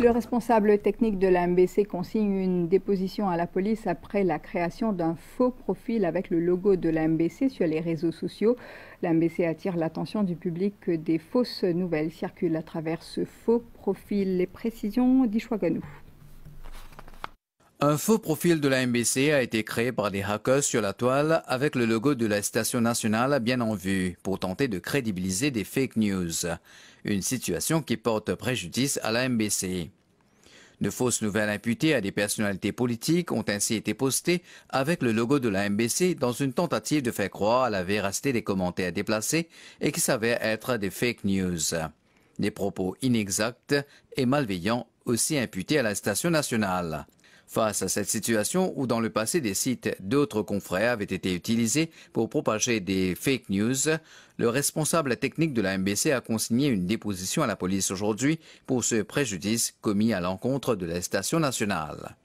Le responsable technique de la MBC consigne une déposition à la police après la création d'un faux profil avec le logo de la MBC sur les réseaux sociaux. La attire l'attention du public que des fausses nouvelles circulent à travers ce faux profil. Les précisions d'Ishwaganou. Un faux profil de la MBC a été créé par des hackers sur la toile avec le logo de la station nationale bien en vue pour tenter de crédibiliser des fake news. Une situation qui porte préjudice à la MBC. De fausses nouvelles imputées à des personnalités politiques ont ainsi été postées avec le logo de la MBC dans une tentative de faire croire à la véracité des commentaires déplacés et qui s'avèrent être des fake news. Des propos inexacts et malveillants aussi imputés à la station nationale. Face à cette situation où dans le passé des sites d'autres confrères avaient été utilisés pour propager des fake news, le responsable technique de la MBC a consigné une déposition à la police aujourd'hui pour ce préjudice commis à l'encontre de la station nationale.